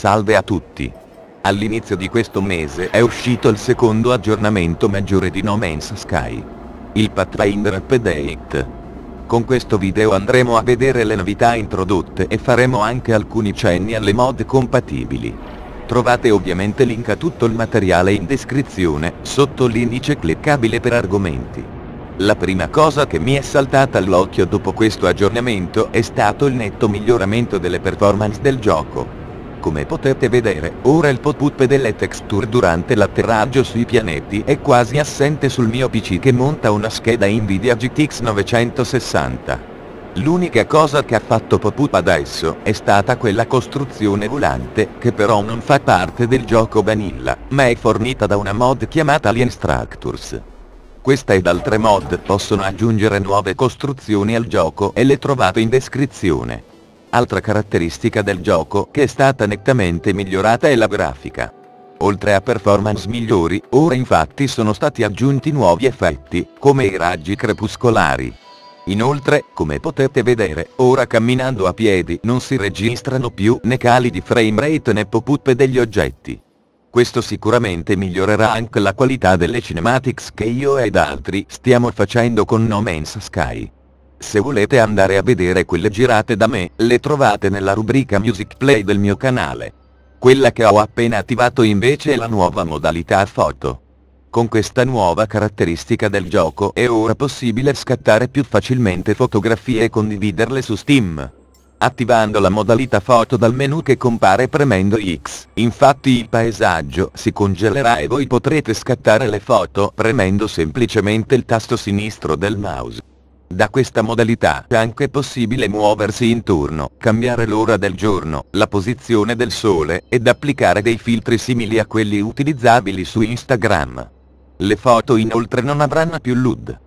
Salve a tutti. All'inizio di questo mese è uscito il secondo aggiornamento maggiore di No Man's Sky. Il Pathfinder Update. Con questo video andremo a vedere le novità introdotte e faremo anche alcuni cenni alle mod compatibili. Trovate ovviamente link a tutto il materiale in descrizione, sotto l'indice cliccabile per argomenti. La prima cosa che mi è saltata all'occhio dopo questo aggiornamento è stato il netto miglioramento delle performance del gioco. Come potete vedere, ora il pop-up delle texture durante l'atterraggio sui pianeti è quasi assente sul mio PC che monta una scheda Nvidia GTX 960. L'unica cosa che ha fatto pop-up adesso è stata quella costruzione volante, che però non fa parte del gioco vanilla, ma è fornita da una mod chiamata Alien Structures. Questa ed altre mod possono aggiungere nuove costruzioni al gioco e le trovate in descrizione. Altra caratteristica del gioco che è stata nettamente migliorata è la grafica. Oltre a performance migliori, ora infatti sono stati aggiunti nuovi effetti, come i raggi crepuscolari. Inoltre, come potete vedere, ora camminando a piedi non si registrano più né cali di frame rate né pop-up degli oggetti. Questo sicuramente migliorerà anche la qualità delle cinematics che io ed altri stiamo facendo con No Man's Sky. Se volete andare a vedere quelle girate da me, le trovate nella rubrica Music Play del mio canale. Quella che ho appena attivato invece è la nuova modalità foto. Con questa nuova caratteristica del gioco è ora possibile scattare più facilmente fotografie e condividerle su Steam. Attivando la modalità foto dal menu che compare premendo X, infatti il paesaggio si congelerà e voi potrete scattare le foto premendo semplicemente il tasto sinistro del mouse. Da questa modalità è anche possibile muoversi in turno, cambiare l'ora del giorno, la posizione del sole, ed applicare dei filtri simili a quelli utilizzabili su Instagram. Le foto inoltre non avranno più LUD.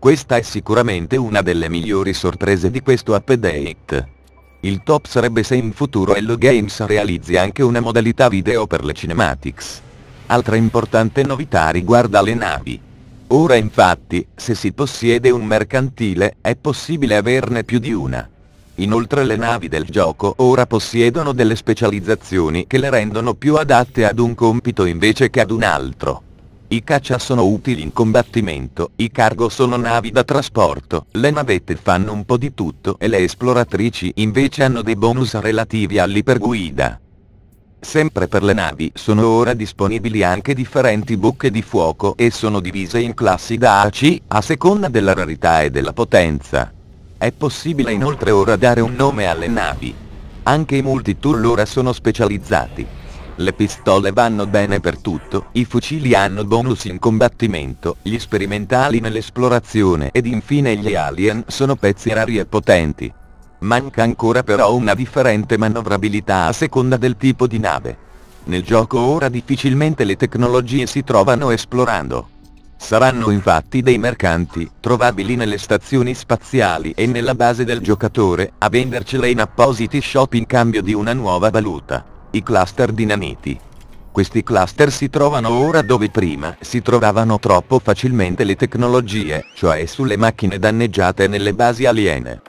Questa è sicuramente una delle migliori sorprese di questo update. Il top sarebbe se in futuro Hello Games realizzi anche una modalità video per le cinematics. Altra importante novità riguarda le navi. Ora infatti, se si possiede un mercantile, è possibile averne più di una. Inoltre le navi del gioco ora possiedono delle specializzazioni che le rendono più adatte ad un compito invece che ad un altro. I caccia sono utili in combattimento, i cargo sono navi da trasporto, le navette fanno un po' di tutto e le esploratrici invece hanno dei bonus relativi all'iperguida. Sempre per le navi sono ora disponibili anche differenti bocche di fuoco e sono divise in classi da A C, a seconda della rarità e della potenza. È possibile inoltre ora dare un nome alle navi. Anche i multitool ora sono specializzati. Le pistole vanno bene per tutto, i fucili hanno bonus in combattimento, gli sperimentali nell'esplorazione ed infine gli alien sono pezzi rari e potenti. Manca ancora però una differente manovrabilità a seconda del tipo di nave. Nel gioco ora difficilmente le tecnologie si trovano esplorando. Saranno infatti dei mercanti, trovabili nelle stazioni spaziali e nella base del giocatore, a vendercele in appositi shop in cambio di una nuova valuta. I cluster dinamiti. Questi cluster si trovano ora dove prima si trovavano troppo facilmente le tecnologie, cioè sulle macchine danneggiate nelle basi aliene.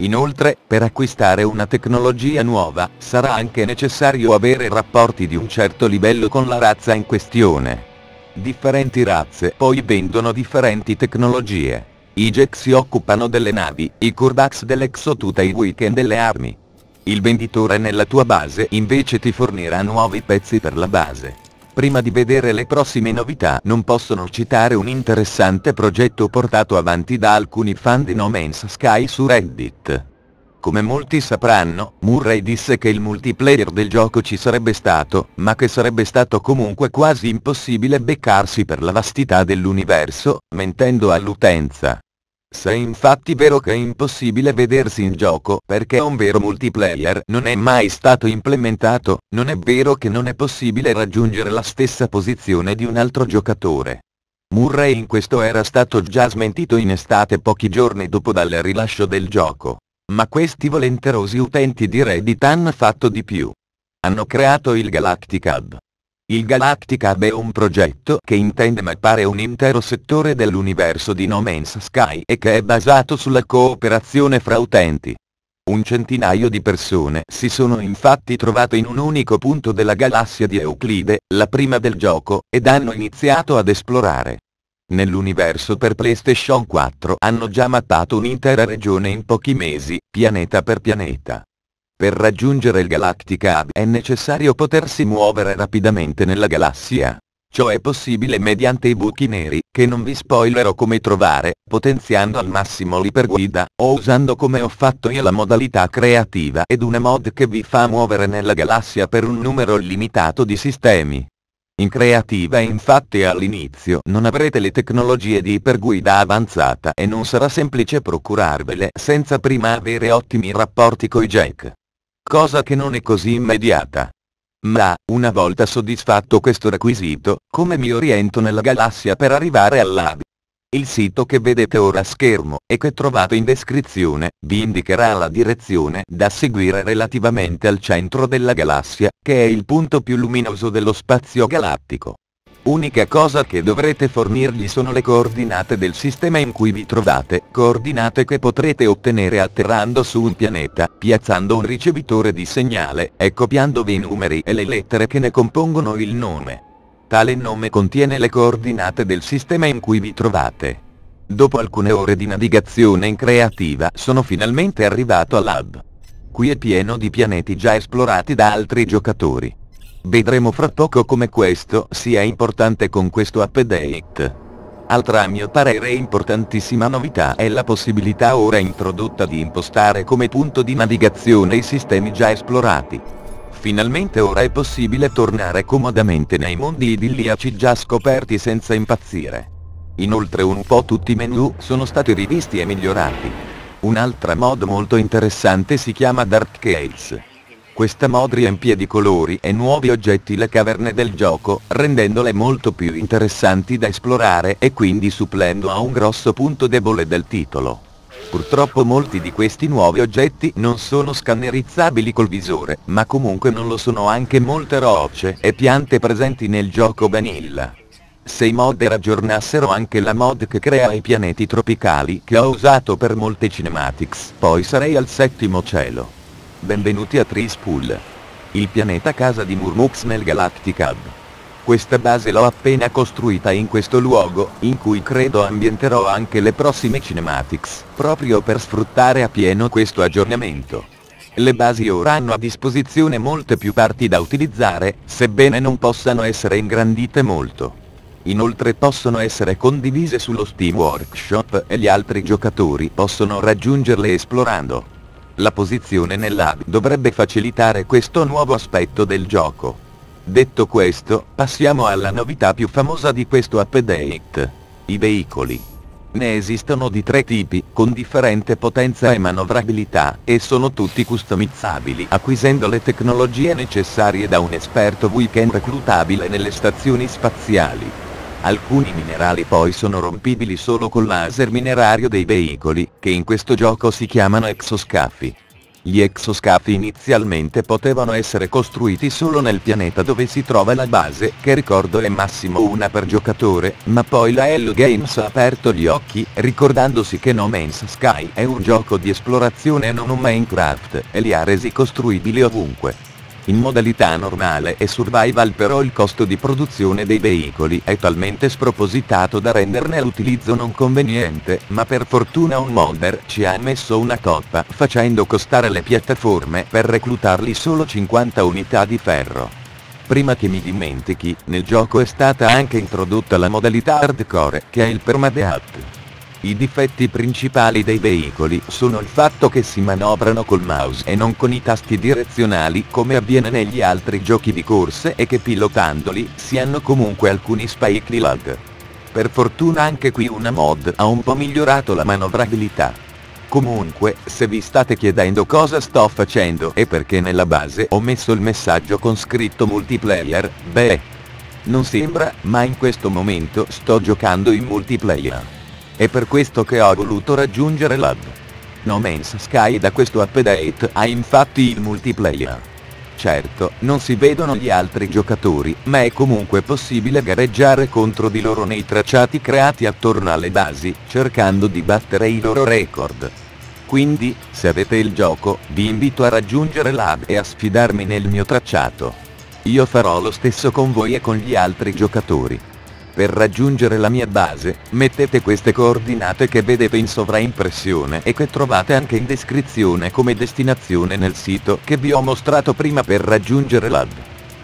Inoltre, per acquistare una tecnologia nuova, sarà anche necessario avere rapporti di un certo livello con la razza in questione. Differenti razze poi vendono differenti tecnologie. I Jack si occupano delle navi, i Kurdax dell'exotuta e i Weekend delle armi. Il venditore nella tua base invece ti fornirà nuovi pezzi per la base. Prima di vedere le prossime novità non posso non citare un interessante progetto portato avanti da alcuni fan di No Man's Sky su Reddit. Come molti sapranno, Murray disse che il multiplayer del gioco ci sarebbe stato, ma che sarebbe stato comunque quasi impossibile beccarsi per la vastità dell'universo, mentendo all'utenza. Se è infatti vero che è impossibile vedersi in gioco perché un vero multiplayer non è mai stato implementato, non è vero che non è possibile raggiungere la stessa posizione di un altro giocatore. Murray in questo era stato già smentito in estate pochi giorni dopo dal rilascio del gioco. Ma questi volenterosi utenti di Reddit hanno fatto di più. Hanno creato il Galactic Hub, il Galactic Hub è un progetto che intende mappare un intero settore dell'universo di No Man's Sky e che è basato sulla cooperazione fra utenti. Un centinaio di persone si sono infatti trovate in un unico punto della galassia di Euclide, la prima del gioco, ed hanno iniziato ad esplorare. Nell'universo per PlayStation 4 hanno già mappato un'intera regione in pochi mesi, pianeta per pianeta. Per raggiungere il Galactica Hub è necessario potersi muovere rapidamente nella galassia. Ciò è possibile mediante i buchi neri, che non vi spoilerò come trovare, potenziando al massimo l'iperguida, o usando come ho fatto io la modalità creativa ed una mod che vi fa muovere nella galassia per un numero limitato di sistemi. In creativa infatti all'inizio non avrete le tecnologie di iperguida avanzata e non sarà semplice procurarvele senza prima avere ottimi rapporti coi jack cosa che non è così immediata. Ma, una volta soddisfatto questo requisito, come mi oriento nella galassia per arrivare all'ABI? Il sito che vedete ora a schermo e che trovate in descrizione vi indicherà la direzione da seguire relativamente al centro della galassia, che è il punto più luminoso dello spazio galattico. Unica cosa che dovrete fornirgli sono le coordinate del sistema in cui vi trovate, coordinate che potrete ottenere atterrando su un pianeta, piazzando un ricevitore di segnale e copiandovi i numeri e le lettere che ne compongono il nome. Tale nome contiene le coordinate del sistema in cui vi trovate. Dopo alcune ore di navigazione in creativa sono finalmente arrivato all'hub. Qui è pieno di pianeti già esplorati da altri giocatori. Vedremo fra poco come questo sia importante con questo update. Altra a mio parere importantissima novità è la possibilità ora introdotta di impostare come punto di navigazione i sistemi già esplorati. Finalmente ora è possibile tornare comodamente nei mondi idilliaci già scoperti senza impazzire. Inoltre un po' tutti i menu sono stati rivisti e migliorati. Un'altra mod molto interessante si chiama Dark Case questa mod riempie di colori e nuovi oggetti le caverne del gioco, rendendole molto più interessanti da esplorare e quindi supplendo a un grosso punto debole del titolo. Purtroppo molti di questi nuovi oggetti non sono scannerizzabili col visore, ma comunque non lo sono anche molte rocce e piante presenti nel gioco vanilla. Se i modder aggiornassero anche la mod che crea i pianeti tropicali che ho usato per molte cinematics, poi sarei al settimo cielo. Benvenuti a Trispool. Il pianeta casa di Murmux nel Galactic Hub. Questa base l'ho appena costruita in questo luogo, in cui credo ambienterò anche le prossime cinematics, proprio per sfruttare a pieno questo aggiornamento. Le basi ora hanno a disposizione molte più parti da utilizzare, sebbene non possano essere ingrandite molto. Inoltre possono essere condivise sullo Steam Workshop e gli altri giocatori possono raggiungerle esplorando. La posizione nell'AB dovrebbe facilitare questo nuovo aspetto del gioco. Detto questo, passiamo alla novità più famosa di questo update. I veicoli. Ne esistono di tre tipi, con differente potenza e manovrabilità, e sono tutti customizzabili acquisendo le tecnologie necessarie da un esperto weekend reclutabile nelle stazioni spaziali. Alcuni minerali poi sono rompibili solo col laser minerario dei veicoli, che in questo gioco si chiamano exoscafi. Gli exoscafi inizialmente potevano essere costruiti solo nel pianeta dove si trova la base, che ricordo è massimo una per giocatore, ma poi la Hello Games ha aperto gli occhi, ricordandosi che No Man's Sky è un gioco di esplorazione e non un Minecraft, e li ha resi costruibili ovunque. In modalità normale e survival però il costo di produzione dei veicoli è talmente spropositato da renderne l'utilizzo non conveniente, ma per fortuna un modder ci ha messo una coppa facendo costare le piattaforme per reclutarli solo 50 unità di ferro. Prima che mi dimentichi, nel gioco è stata anche introdotta la modalità hardcore, che è il permadeath. I difetti principali dei veicoli sono il fatto che si manovrano col mouse e non con i tasti direzionali come avviene negli altri giochi di corse e che pilotandoli si hanno comunque alcuni spike lag. Per fortuna anche qui una mod ha un po' migliorato la manovrabilità. Comunque, se vi state chiedendo cosa sto facendo e perché nella base ho messo il messaggio con scritto multiplayer, beh, non sembra, ma in questo momento sto giocando in multiplayer. È per questo che ho voluto raggiungere l'hub. No Man's Sky da questo update ha infatti il multiplayer. Certo, non si vedono gli altri giocatori, ma è comunque possibile gareggiare contro di loro nei tracciati creati attorno alle basi, cercando di battere i loro record. Quindi, se avete il gioco, vi invito a raggiungere l'hub e a sfidarmi nel mio tracciato. Io farò lo stesso con voi e con gli altri giocatori. Per raggiungere la mia base, mettete queste coordinate che vedete in sovraimpressione e che trovate anche in descrizione come destinazione nel sito che vi ho mostrato prima per raggiungere l'ad.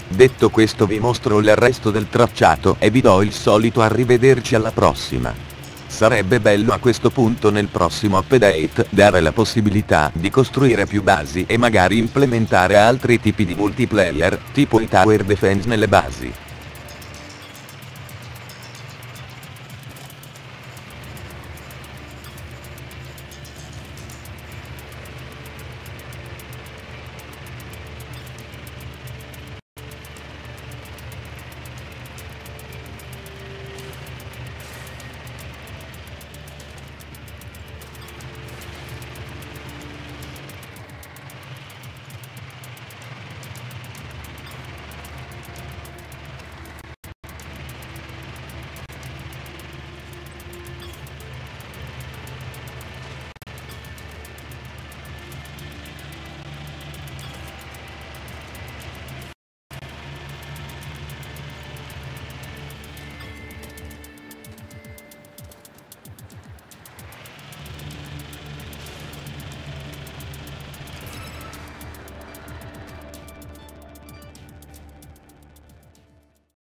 Detto questo vi mostro il resto del tracciato e vi do il solito arrivederci alla prossima. Sarebbe bello a questo punto nel prossimo update dare la possibilità di costruire più basi e magari implementare altri tipi di multiplayer, tipo i tower defense nelle basi.